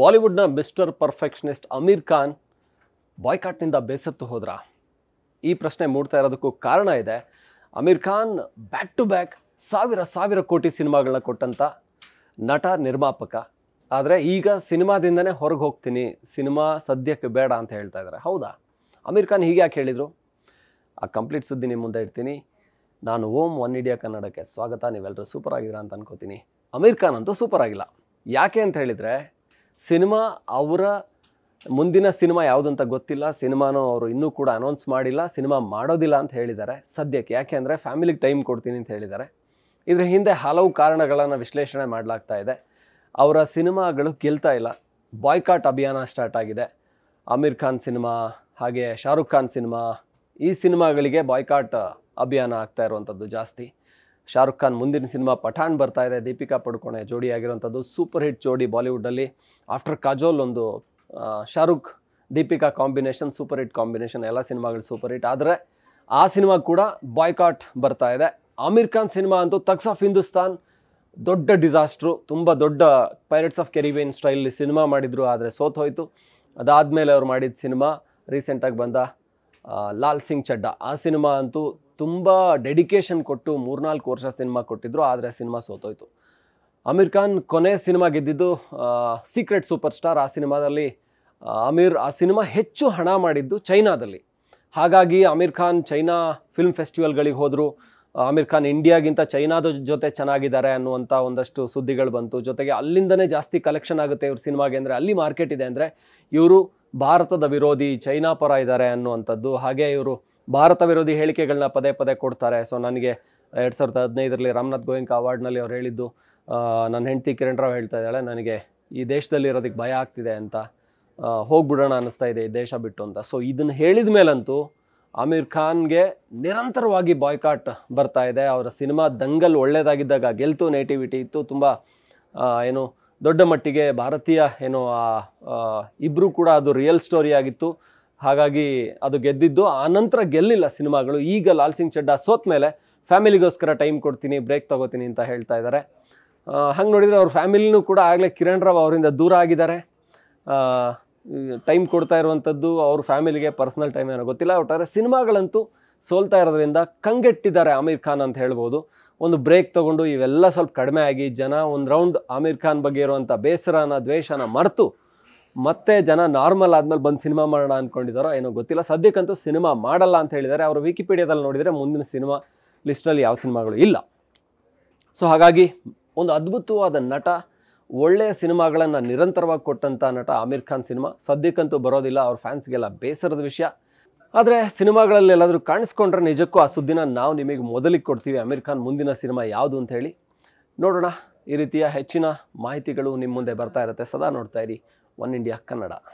ಬಾಲಿವುಡ್ನ mister perfectionist Aamir Khan ಬಾಯ್ಕಾಟ್ನಿಂದ ಬೇಸತ್ತು ಹೋದ್ರ ಈ ಪ್ರಶ್ನೆ ಮೂಡ್ತಾ ಇರೋದಕ್ಕೂ ಕಾರಣ ಇದೆ Aamir Khan back to back ಸಾವಿರ ಸಾವಿರ ಕೋಟಿ ಸಿನಿಮಾಗಳನ್ನ ಕೊಟ್ಟಂಥ ನಟ ನಿರ್ಮಾಪಕ ಆದರೆ ಈಗ ಸಿನಿಮಾದಿಂದನೇ ಹೊರಗೆ ಹೋಗ್ತೀನಿ ಸಿನಿಮಾ ಸದ್ಯಕ್ಕೆ ಬೇಡ ಅಂತ ಹೇಳ್ತಾ ಇದ್ದಾರೆ ಹೌದಾ ಅಮೀರ್ ಖಾನ್ ಹೀಗೆ ಯಾಕೆ ಹೇಳಿದರು ಆ ಕಂಪ್ಲೀಟ್ ಸುದ್ದಿ ನಿಮ್ಮ ಮುಂದೆ ಇಡ್ತೀನಿ ನಾನು ಓಂ ಒನ್ ಇಂಡಿಯಾ ಕನ್ನಡಕ್ಕೆ ಸ್ವಾಗತ ನೀವೆಲ್ಲರೂ ಸೂಪರ್ ಆಗಿದ್ದೀರಾ ಅಂತ ಅನ್ಕೋತೀನಿ ಅಮೀರ್ ಖಾನ್ ಅಂತೂ ಸೂಪರ್ ಆಗಿಲ್ಲ ಯಾಕೆ ಅಂತ ಹೇಳಿದರೆ ಸಿನಿಮಾ ಅವರ ಮುಂದಿನ ಸಿನಿಮಾ ಯಾವುದು ಅಂತ ಗೊತ್ತಿಲ್ಲ ಸಿನಿಮಾನೂ ಅವರು ಇನ್ನೂ ಕೂಡ ಅನೌನ್ಸ್ ಮಾಡಿಲ್ಲ ಸಿನಿಮಾ ಮಾಡೋದಿಲ್ಲ ಅಂತ ಹೇಳಿದ್ದಾರೆ ಸದ್ಯಕ್ಕೆ ಯಾಕೆ ಅಂದರೆ ಫ್ಯಾಮಿಲಿಗೆ ಟೈಮ್ ಕೊಡ್ತೀನಿ ಅಂತ ಹೇಳಿದ್ದಾರೆ ಇದರ ಹಿಂದೆ ಹಲವು ಕಾರಣಗಳನ್ನು ವಿಶ್ಲೇಷಣೆ ಮಾಡಲಾಗ್ತಾ ಇದೆ ಅವರ ಸಿನಿಮಾಗಳು ಗೆಲ್ತಾ ಇಲ್ಲ ಬಾಯ್ಕಾಟ್ ಅಭಿಯಾನ ಸ್ಟಾರ್ಟ್ ಆಗಿದೆ ಆಮೀರ್ ಖಾನ್ ಸಿನಿಮಾ ಹಾಗೆ ಶಾರುಖ್ ಖಾನ್ ಸಿನಿಮಾ ಈ ಸಿನಿಮಾಗಳಿಗೆ ಬಾಯ್ಕಾಟ್ ಅಭಿಯಾನ ಆಗ್ತಾ ಇರುವಂಥದ್ದು ಜಾಸ್ತಿ ಶಾರುಖ್ ಖಾನ್ ಮುಂದಿನ ಸಿನಿಮಾ ಪಠಾಣ್ ಬರ್ತಾ ಇದೆ ದೀಪಿಕಾ ಪಡುಕೋಣೆ ಜೋಡಿ ಆಗಿರುವಂಥದ್ದು ಸೂಪರ್ ಹಿಟ್ ಜೋಡಿ ಬಾಲಿವುಡ್ಡಲ್ಲಿ ಆಫ್ಟರ್ ಕಾಜೋಲ್ ಒಂದು Shahrukh Deepika combination super hit combination ಎಲ್ಲ ಸಿನಿಮಾಗಳು ಸೂಪರ್ ಹಿಟ್ ಆದರೆ ಆ ಸಿನಿಮಾ ಕೂಡ ಬಾಯ್ಕಾಟ್ ಬರ್ತಾ ಇದೆ ಆಮಿರ್ ಖಾನ್ ಸಿನಿಮಾ ಅಂತೂ ತಗ್ಸ್ ಆಫ್ ಹಿಂದೂಸ್ತಾನ್ ದೊಡ್ಡ ಡಿಸಾಸ್ಟ್ರು ತುಂಬ ದೊಡ್ಡ ಪೈರೇಟ್ಸ್ ಆಫ್ ಕೆರಿವೇನ್ ಸ್ಟೈಲಲ್ಲಿ ಸಿನಿಮಾ ಮಾಡಿದರು ಆದರೆ ಸೋತೋಯ್ತು ಅದಾದಮೇಲೆ ಅವ್ರು ಮಾಡಿದ ಸಿನಿಮಾ ರೀಸೆಂಟಾಗಿ ಬಂದ ಲಾಲ್ ಸಿಂಗ್ ಚಡ್ಡಾ ಆ ಸಿನಿಮಾ ಅಂತೂ ತುಂಬ ಡೆಡಿಕೇಶನ್ ಕೊಟ್ಟು ಮೂರ್ನಾಲ್ಕು ವರ್ಷ ಸಿನಿಮಾ ಕೊಟ್ಟಿದ್ರು ಆದರೆ ಸಿನಿಮಾ ಸೋತೋಯ್ತು ಅಮೀರ್ ಖಾನ್ ಕೊನೆ ಸಿನಿಮಾ ಗೆದ್ದಿದ್ದು ಸೀಕ್ರೆಟ್ ಸೂಪರ್ ಸ್ಟಾರ್ ಆ ಸಿನಿಮಾದಲ್ಲಿ ಅಮೀರ್ ಆ ಸಿನಿಮಾ ಹೆಚ್ಚು ಹಣ ಮಾಡಿದ್ದು ಚೈನಾದಲ್ಲಿ ಹಾಗಾಗಿ ಅಮೀರ್ ಖಾನ್ ಚೈನಾ ಫಿಲ್ಮ್ ಫೆಸ್ಟಿವಲ್ಗಳಿಗೆ ಹೋದರು ಅಮೀರ್ ಖಾನ್ ಇಂಡಿಯಾಗಿಂತ ಚೈನಾದ ಜೊತೆ ಚೆನ್ನಾಗಿದ್ದಾರೆ ಅನ್ನುವಂಥ ಒಂದಷ್ಟು ಸುದ್ದಿಗಳು ಬಂತು ಜೊತೆಗೆ ಅಲ್ಲಿಂದನೇ ಜಾಸ್ತಿ ಕಲೆಕ್ಷನ್ ಆಗುತ್ತೆ ಇವ್ರ ಸಿನಿಮಾಗೆ ಅಂದರೆ ಅಲ್ಲಿ ಮಾರ್ಕೆಟ್ ಇದೆ ಅಂದರೆ ಇವರು ಭಾರತದ ವಿರೋಧಿ ಚೈನಾ ಪರ ಇದ್ದಾರೆ ಅನ್ನುವಂಥದ್ದು ಹಾಗೆ ಇವರು ಭಾರತ ವಿರೋಧಿ ಹೇಳಿಕೆಗಳನ್ನ ಪದೇ ಪದೇ ಕೊಡ್ತಾರೆ ಸೊ ನನಗೆ ಎರಡು ಸಾವಿರದ ಹದಿನೈದರಲ್ಲಿ ರಾಮನಾಥ್ ಗೋಯಿಂಕಾ ಅವಾರ್ಡ್ನಲ್ಲಿ ಅವ್ರು ಹೇಳಿದ್ದು ನನ್ನ ಹೆಂಡತಿ ಕಿರಣ್ ರಾವ್ ಹೇಳ್ತಾ ಇದ್ದಾಳೆ ನನಗೆ ಈ ದೇಶದಲ್ಲಿ ಇರೋದಕ್ಕೆ ಭಯ ಆಗ್ತಿದೆ ಅಂತ ಹೋಗ್ಬಿಡೋಣ ಅನ್ನಿಸ್ತಾ ಇದೆ ಈ ದೇಶ ಬಿಟ್ಟು ಅಂತ ಸೊ ಇದನ್ನು ಹೇಳಿದ ಮೇಲಂತೂ ಆಮೀರ್ ಖಾನ್ಗೆ ನಿರಂತರವಾಗಿ ಬಾಯ್ಕಾಟ್ ಬರ್ತಾ ಇದೆ ಅವರ ಸಿನಿಮಾ ದಂಗಲ್ ಒಳ್ಳೆಯದಾಗಿದ್ದಾಗ ಗೆಲ್ತು ನೇಟಿವಿಟಿ ಇತ್ತು ತುಂಬ ಏನು ದೊಡ್ಡ ಮಟ್ಟಿಗೆ ಭಾರತೀಯ ಏನು ಇಬ್ಬರೂ ಕೂಡ ಅದು ರಿಯಲ್ ಸ್ಟೋರಿ ಆಗಿತ್ತು ಹಾಗಾಗಿ ಅದು ಗೆದ್ದಿದ್ದು ಆ ನಂತರ ಗೆಲ್ಲಿಲ್ಲ ಸಿನಿಮಾಗಳು ಈಗ ಲಾಲ್ ಸಿಂಗ್ ಚಡ್ಡಾ ಸೋತ್ ಮೇಲೆ ಫ್ಯಾಮಿಲಿಗೋಸ್ಕರ ಟೈಮ್ ಕೊಡ್ತೀನಿ ಬ್ರೇಕ್ ತಗೋತೀನಿ ಅಂತ ಹೇಳ್ತಾ ಇದ್ದಾರೆ ಹಂಗೆ ನೋಡಿದರೆ ಅವ್ರ ಫ್ಯಾಮಿಲಿನೂ ಕೂಡ ಆಗಲೇ ಕಿರಣ್ ರಾವ್ ಅವರಿಂದ ದೂರ ಆಗಿದ್ದಾರೆ ಟೈಮ್ ಕೊಡ್ತಾ ಇರುವಂಥದ್ದು ಅವ್ರ ಫ್ಯಾಮಿಲಿಗೆ ಪರ್ಸ್ನಲ್ ಟೈಮ್ ಏನೋ ಗೊತ್ತಿಲ್ಲ ಒಟ್ಟಾರೆ ಸಿನಿಮಾಗಳಂತೂ ಸೋಲ್ತಾ ಇರೋದ್ರಿಂದ ಕಂಗೆಟ್ಟಿದ್ದಾರೆ ಆಮೀರ್ ಖಾನ್ ಅಂತ ಹೇಳ್ಬೋದು ಒಂದು ಬ್ರೇಕ್ ತಗೊಂಡು ಇವೆಲ್ಲ ಸ್ವಲ್ಪ ಕಡಿಮೆ ಆಗಿ ಜನ ಒಂದು ರೌಂಡ್ ಆಮೀರ್ ಖಾನ್ ಬಗ್ಗೆ ಇರುವಂಥ ಬೇಸರನ ದ್ವೇಷನ ಮರೆತು ಮತ್ತೆ ಜನ ನಾರ್ಮಲ್ ಆದ್ಮೇಲೆ ಬಂದು ಸಿನಿಮಾ ಮಾಡೋಣ ಅಂದ್ಕೊಂಡಿದ್ದಾರೋ ಏನೋ ಗೊತ್ತಿಲ್ಲ ಸದ್ಯಕ್ಕಂತೂ ಸಿನಿಮಾ ಮಾಡಲ್ಲ ಅಂತ ಹೇಳಿದ್ದಾರೆ ಅವರು ವಿಕಿಪೀಡಿಯಾದಲ್ಲಿ ನೋಡಿದರೆ ಮುಂದಿನ ಸಿನಿಮಾ ಲಿಸ್ಟಲ್ಲಿ ಯಾವ ಸಿನಿಮಾಗಳು ಇಲ್ಲ ಸೊ ಹಾಗಾಗಿ ಒಂದು ಅದ್ಭುತವಾದ ನಟ ಒಳ್ಳೆಯ ಸಿನಿಮಾಗಳನ್ನು ನಿರಂತರವಾಗಿ ಕೊಟ್ಟಂಥ ನಟ ಆಮೀರ್ ಖಾನ್ ಸಿನಿಮಾ ಸದ್ಯಕ್ಕಂತೂ ಬರೋದಿಲ್ಲ ಅವ್ರ ಫ್ಯಾನ್ಸ್ಗೆಲ್ಲ ಬೇಸರದ ವಿಷಯ ಆದರೆ ಸಿನಿಮಾಗಳಲ್ಲಿ ಎಲ್ಲಾದರೂ ಕಾಣಿಸ್ಕೊಂಡ್ರೆ ನಿಜಕ್ಕೂ ಆ ಸುದ್ದಿನ ನಾವು ನಿಮಗೆ ಮೊದಲಿಗೆ ಕೊಡ್ತೀವಿ ಅಮೀರ್ ಖಾನ್ ಮುಂದಿನ ಸಿನಿಮಾ ಯಾವುದು ಅಂತ ಹೇಳಿ ನೋಡೋಣ ಈ ರೀತಿಯ ಹೆಚ್ಚಿನ ಮಾಹಿತಿಗಳು ನಿಮ್ಮ ಮುಂದೆ ಬರ್ತಾ ಇರುತ್ತೆ ಸದಾ ನೋಡ್ತಾ ಇರಿ ಒನ್ ಇಂಡಿಯಾ ಕನ್ನಡ